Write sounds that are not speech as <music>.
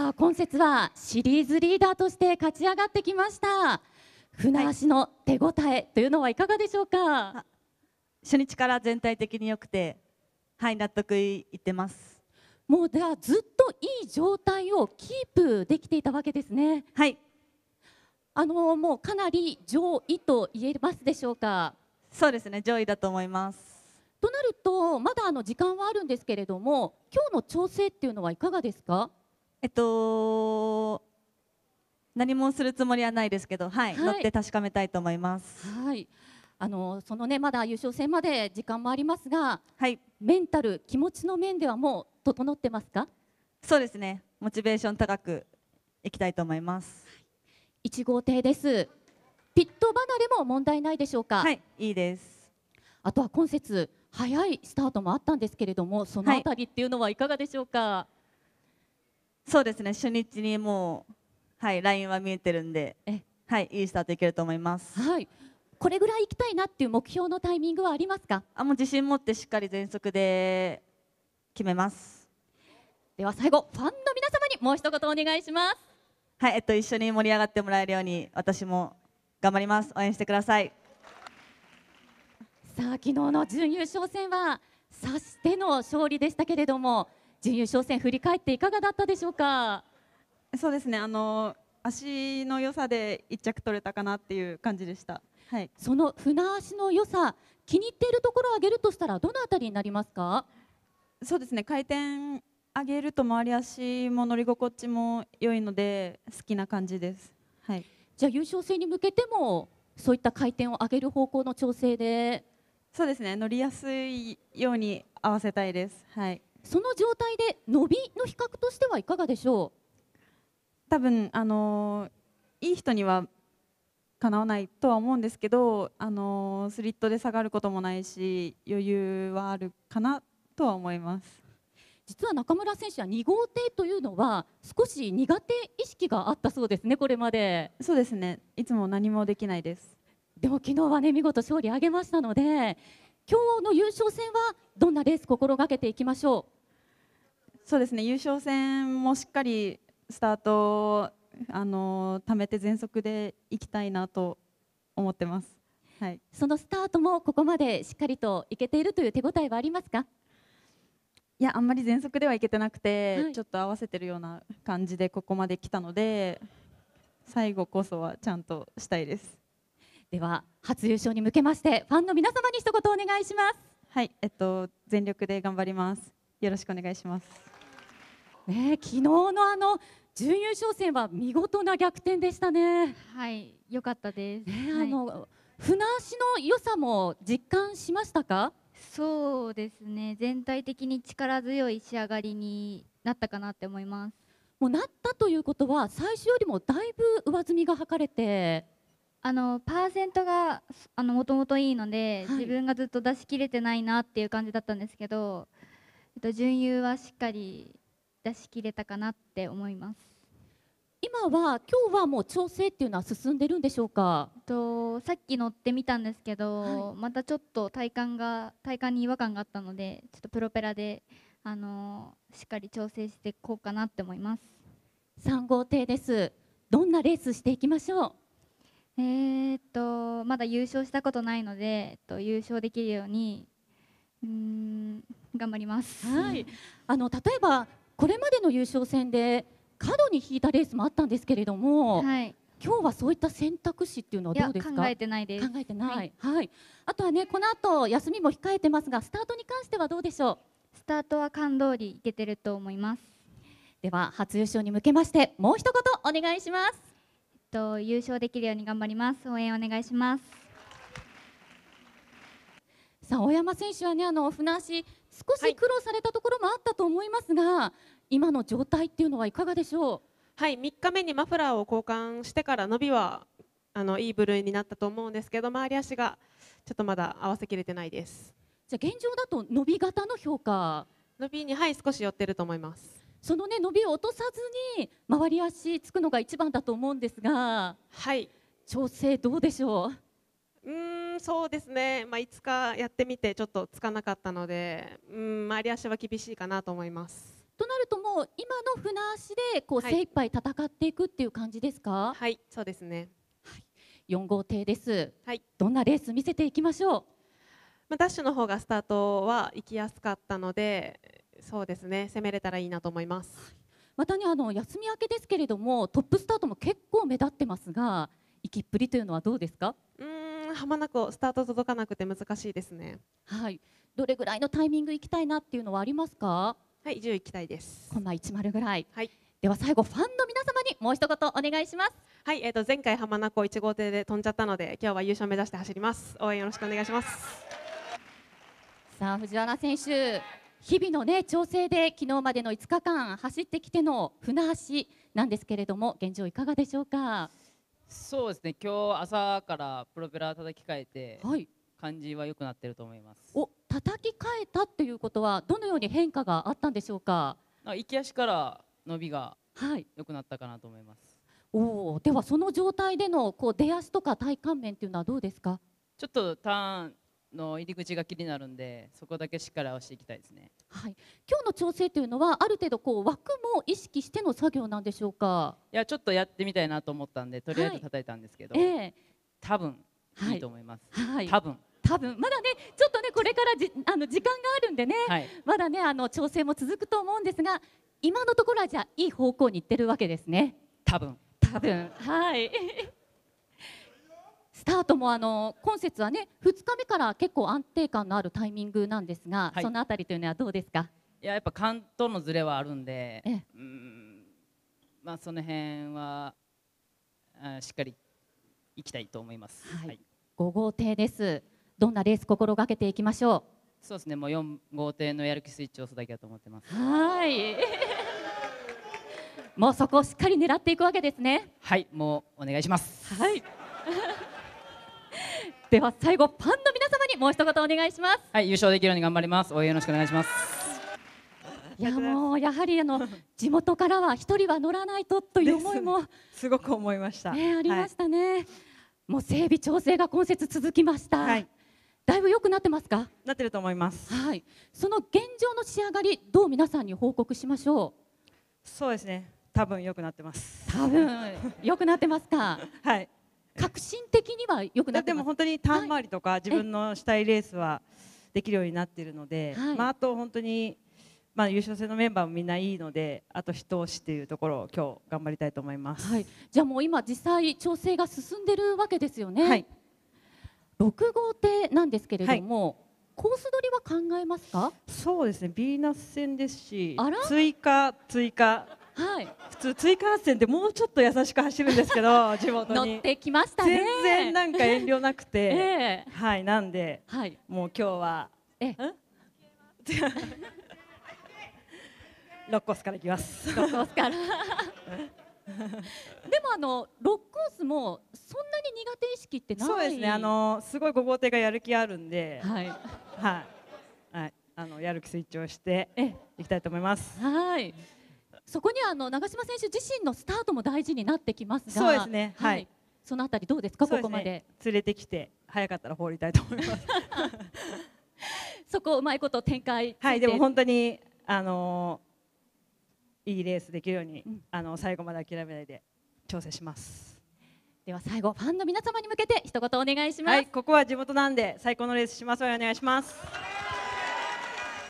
あ今節はシリーズリーダーとして勝ち上がってきました船橋の手応えというのはいかがでしょうか、はい、初日から全体的に良くてはい納得いってますもうではずっといい状態をキープできていたわけですねはいあのもうかなり上位と言えますでしょうかそうですね上位だと思いますとなるとまだあの時間はあるんですけれども今日の調整っていうのはいかがですかえっと何もするつもりはないですけど、はい、はい、乗って確かめたいと思います。はい。あのそのねまだ優勝戦まで時間もありますが、はい。メンタル気持ちの面ではもう整ってますか？そうですね。モチベーション高くいきたいと思います。一、号艇です。ピット離れも問題ないでしょうか？はい、いいです。あとは今節早いスタートもあったんですけれども、そのあたりっていうのはいかがでしょうか？はいそうですね、初日にもう、はい、ラインは見えてるんで、はい、いいスタートいけると思います。はい。これぐらい行きたいなっていう目標のタイミングはありますか？あ、もう自信持ってしっかり全速で決めます。では最後、ファンの皆様にもう一言お願いします。はい、えっと一緒に盛り上がってもらえるように私も頑張ります。応援してください。さあ、昨日の準優勝戦はさしての勝利でしたけれども。準優勝戦振り返っていかがだったでしょうか。そうですねあの足の良さで1着取れたかなっていう感じでした、はい、その船足の良さ気に入っているところを挙げるとしたらどのあたりになりますかそうですね回転上げると回り足も乗り心地も良いので好きな感じです、はい、じゃあ優勝戦に向けてもそういった回転を上げる方向の調整でそうですね乗りやすいように合わせたいです。はいその状態で伸びの比較としてはいかがでしょう多分あのいい人にはかなわないとは思うんですけどあのスリットで下がることもないし余裕はあるかなとは思います実は中村選手は2号艇というのは少し苦手意識があったそうですね、これまでそうですねいつも何もできないですでも昨日はね見事勝利を挙げましたので今日の優勝戦はどんなレース心がけていきましょうそうですね優勝戦もしっかりスタートあの貯めて全速でいきたいなと思ってます、はい、そのスタートもここまでしっかりといけているという手応えはありますかいやあんまり全速ではいけてなくて、はい、ちょっと合わせてるような感じでここまで来たので最後こそはちゃんとしたいですでは初優勝に向けましてファンの皆様に一言お願いしますはいえっと全力で頑張りますよろしくお願いしますね、昨日のあの準優勝戦は見事な逆転でしたね。はい、良かったです。ね、あの、はい、船足の良さも実感しましたか？そうですね。全体的に力強い仕上がりになったかなって思います。もうなったということは最初よりもだいぶ上積みが図れて。あのパーセントがもともといいので、はい、自分がずっと出し切れてないなっていう感じだったんですけど、えっと、準優はしっかり出し切れたかなって思います今は今日はもう調整っていうのは進んでるんでしょうかとさっき乗ってみたんですけど、はい、またちょっと体幹が体幹に違和感があったのでちょっとプロペラであのしっかり調整していこうかなって思います3号艇ですどんなレースしていきましょうえー、っとまだ優勝したことないので、えっと、優勝できるようにうん頑張ります、はい、あの例えばこれまでの優勝戦で過度に引いたレースもあったんですけれども、はい、今日はそういった選択肢っていうのはどうですか考えてないです考えてない、はい、はい、あとはねこの後休みも控えてますがスタートに関してはどうでしょうスタートは感動りいけてると思いますでは初優勝に向けましてもう一言お願いします、えっと優勝できるように頑張ります応援お願いしますさあ大山選手はねあの船足少し苦労されたところもあったと思いますが、はい、今の状態っていうのはいかがでしょうはい3日目にマフラーを交換してから伸びはあのいい部類になったと思うんですけど周り足がちょっとまだ合わせきれてないですじゃあ現状だと伸び型の評価伸びにはい少し寄ってると思いますそのね伸びを落とさずに周り足つくのが一番だと思うんですがはい調整どうでしょううんそうですね、まあ、つかやってみてちょっとつかなかったので、うん、周り足は厳しいかなと思います。となるともう今の船足でこう精一杯戦っていくっていう感じですか、はい、はい、そうですね、はい、4号艇です、はい、どんなレース見せていきましょう、まあ、ダッシュの方がスタートは行きやすかったのでそうですね攻めれたらいいなと思います、またねあの休み明けですけれどもトップスタートも結構目立ってますが行きっぷりというのはどうですか浜名湖スタート届かなくて難しいですねはいどれぐらいのタイミング行きたいなっていうのはありますかはい10行きたいですコンマ10ぐらいはいでは最後ファンの皆様にもう一言お願いしますはいえっ、ー、と前回浜名湖1号艇で飛んじゃったので今日は優勝目指して走ります応援よろしくお願いしますさあ藤原選手日々のね調整で昨日までの5日間走ってきての船橋なんですけれども現状いかがでしょうかそうですね今日朝からプロペラ叩き替えて、はい、感じは良くなってると思いますお叩き替えたっていうことはどのように変化があったんでしょうかあ、行き足から伸びが良くなったかなと思います、はい、おではその状態でのこう出足とか体幹面っていうのはどうですかちょっとターンの入り口が気になるんでそこだけ力をしていきたいですね、はい、今日の調整というのはある程度こう枠も意識しての作業なんでしょうかいやちょっとやってみたいなと思ったんでとりあえず叩いたんですけど、はい、えー、多分いいと思います、はい、はい、多分多分まだねちょっとねこれからじあの時間があるんでね、はい、まだねあの調整も続くと思うんですが今のところはじゃあいい方向にいってるわけですね多分多分はいスタートもあの今節はね2日目から結構安定感のあるタイミングなんですが、はいそのあたりというのはどうですかいややっぱ関東のズレはあるんでうんまあその辺はあしっかりいきたいと思います。はい5号艇ですどんなレース心がけていきましょうそうですね。もう四号艇のやる気スイッチを押すだけだと思ってます。はい <laughs> もうそこをしっかり狙っていくわけですねはい、もうお願いします。はいでは最後ファンの皆様にもう一言お願いしますはい優勝できるように頑張ります応援よろしくお願いしますいやもうやはりあの <laughs> 地元からは一人は乗らないとという思いもすごく思いました、ね、ありましたね、はい、もう整備調整が今節続きました、はい、だいぶ良くなってますかなってると思いますはいその現状の仕上がりどう皆さんに報告しましょうそうですね多分良くなってます多分良くなってますか <laughs> はい革新的にはよくなってでも本当にターン回りとか、自分のしたいレースはできるようになっているので、はい、まあ、あと本当に、まあ、優勝戦のメンバーもみんないいのであと一押しというところを今日頑張りたいと思います、はい、じゃあもう今実際調整が進んでるわけですよね。はい、6号艇なんですけれども、はい、コース取りは考えますかそうですねビーナス戦ですし追加追加はい、普通追加発線でもうちょっと優しく走るんですけど <laughs> 地元に乗ってきましたね全然なんか遠慮なくて、<laughs> えー、はいなんで、はい、もう今日はえロッコースからいきます。ロッコースから <laughs> でもあのロッコースもそんなに苦手意識ってないそうですねあのすごい5号艇がやる気あるんではい、はいはい、あのやる気スイッチをしていきたいと思います。はいそこにはあの長嶋選手自身のスタートも大事になってきますがそうですね、はい、はい、そのあたりどうですか、ね、ここまで連れてきて早かったら放りたいと思います <laughs> そこうまいこと展開はいでも本当にあのー、いいレースできるように、うん、あの最後まで諦めないで調整しますでは最後ファンの皆様に向けて一言お願いします、はい、ここは地元なんで最高のレースしますお願いします